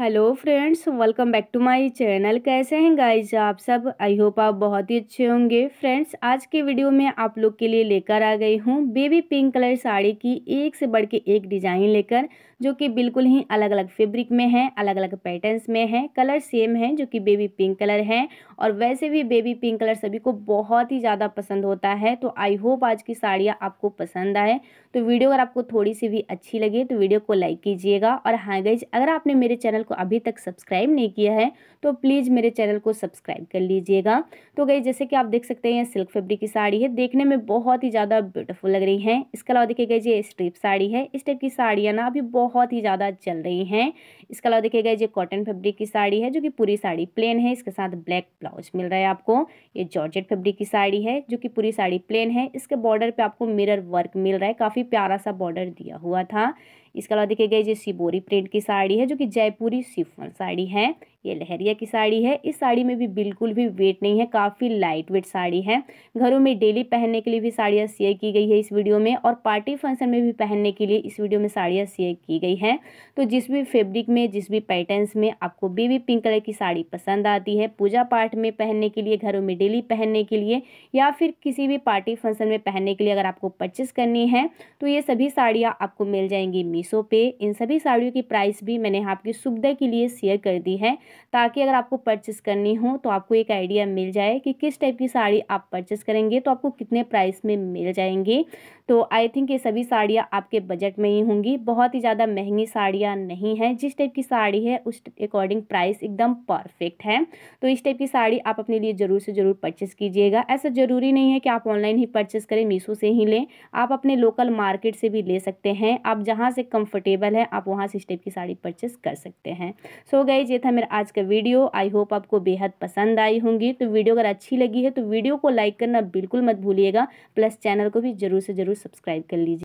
hello friends welcome back to my channel कैसे हैं guys आप सब आई होप आप बहुत ही अच्छे होंगे फ्रेंड्स आज के वीडियो में आप लोग के लिए लेकर आ गई हूँ बेबी पिंक कलर साड़ी की एक से बढ़ के एक डिज़ाइन लेकर जो कि बिल्कुल ही अलग अलग फैब्रिक में है अलग अलग पैटर्न्स में है कलर सेम है जो कि बेबी पिंक कलर है और वैसे भी बेबी पिंक कलर सभी को बहुत ही ज़्यादा पसंद होता है तो आई होप आज की साड़ियाँ आपको पसंद आए तो वीडियो अगर आपको थोड़ी सी भी अच्छी लगे तो वीडियो को लाइक कीजिएगा और हाँ गाइज अगर आपने मेरे चैनल को अभी तक सब्सक्राइब नहीं किया है तो प्लीज़ मेरे चैनल को सब्सक्राइब कर लीजिएगा तो गई जैसे कि आप देख सकते हैं यह सिल्क फेब्रिक की साड़ी है देखने में बहुत ही ज़्यादा ब्यूटीफुल लग रही हैं इसके अलावा गए जी स्ट्रिप साड़ी है इस टाइप की साड़ियाँ ना अभी बहुत ही ज़्यादा चल रही हैं इसके अलावा गए जी कॉटन फेब्रिक की साड़ी है जो कि पूरी साड़ी प्लेन है इसके साथ ब्लैक ब्लाउज मिल रहा है आपको ये जॉर्ज फेब्रिक की साड़ी है जो कि पूरी साड़ी प्लेन है इसके बॉर्डर पर आपको मिरर वर्क मिल रहा है काफ़ी प्यारा सा बॉर्डर दिया हुआ था इसके अलावा देखिए गई जो सिबोरी प्रिंट की साड़ी है जो कि जयपुरी शिफॉन साड़ी है ये लहरिया की साड़ी है इस साड़ी में भी बिल्कुल भी वेट नहीं है काफ़ी लाइट वेट साड़ी है घरों में डेली पहनने के लिए भी साड़ियाँ शेयर की गई है इस वीडियो में और पार्टी फंक्शन में भी पहनने के लिए इस वीडियो में साड़ियाँ शेयर की गई हैं तो जिस भी फेब्रिक में जिस भी पैटर्न्स में आपको बेबी पिंक कलर की साड़ी पसंद आती है पूजा पाठ में पहनने के लिए घरों में डेली पहनने के लिए या फिर किसी भी पार्टी फंक्शन में पहनने के लिए अगर आपको परचेस करनी है तो ये सभी साड़ियाँ आपको मिल जाएंगी मीशो पे इन सभी साड़ियों की प्राइस भी मैंने आपकी सुविधा के लिए शेयर कर दी है ताकि अगर आपको परचेस करनी हो तो आपको एक आइडिया मिल जाए कि किस टाइप की साड़ी आप परचेस करेंगे तो आपको कितने प्राइस में मिल जाएंगी तो आई थिंक ये सभी साड़ियाँ आपके बजट में ही होंगी बहुत ही ज़्यादा महंगी साड़ियाँ नहीं हैं जिस टाइप की साड़ी है उस अकॉर्डिंग प्राइस एकदम परफेक्ट है तो इस टाइप की साड़ी आप अपने लिए ज़रूर से ज़रूर परचेस कीजिएगा ऐसा ज़रूरी नहीं है कि आप ऑनलाइन ही परचेस करें मीशो से ही लें आप अपने लोकल मार्केट से भी ले सकते हैं आप जहाँ से कंफर्टेबल है आप वहाँ से इस टाइप की साड़ी परचेस कर सकते हैं सो गई ये था मेरा आज आज का वीडियो आई होप आपको बेहद पसंद आई होंगी तो वीडियो अगर अच्छी लगी है तो वीडियो को लाइक करना बिल्कुल मत भूलिएगा प्लस चैनल को भी ज़रूर से ज़रूर सब्सक्राइब कर लीजिए